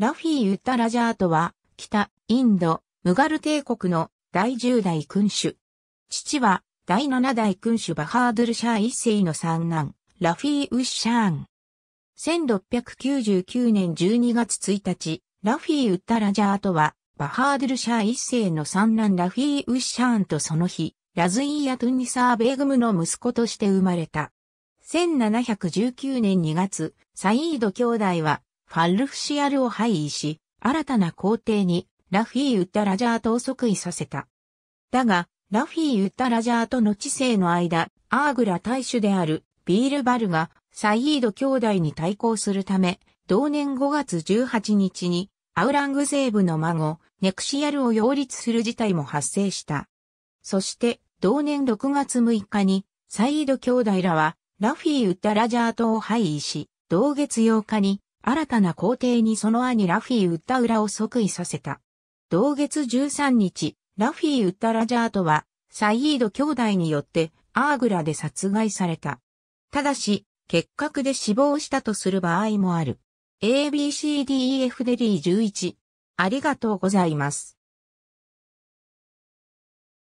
ラフィー・ウッタラジャートは、北、インド、ムガル帝国の第10代君主。父は、第7代君主バハードルシャー一世の三男、ラフィー・ウッシャーン。1699年12月1日、ラフィー・ウッタラジャートは、バハードルシャー一世の三男ラフィー・ウッシャーンとその日、ラズイーヤ・トゥニサー・ベーグムの息子として生まれた。1719年2月、サイード兄弟はファルフシアルを廃位し、新たな皇帝にラフィー・ウッタ・ラジャートを即位させた。だが、ラフィー・ウッタ・ラジャートの知性の間、アーグラ大主であるビールバルがサイード兄弟に対抗するため、同年5月18日にアウラングゼーブの孫、ネクシアルを擁立する事態も発生した。そして、同年6月6日に、サイード兄弟らは、ラフィー・ウッタ・ラジャートを廃位し、同月8日に、新たな皇帝にその兄ラフィー・ウッタウラを即位させた。同月13日、ラフィー・ウッタラジャートは、サイード兄弟によってアーグラで殺害された。ただし、結核で死亡したとする場合もある。ABCDEF デリー11。ありがとうございます。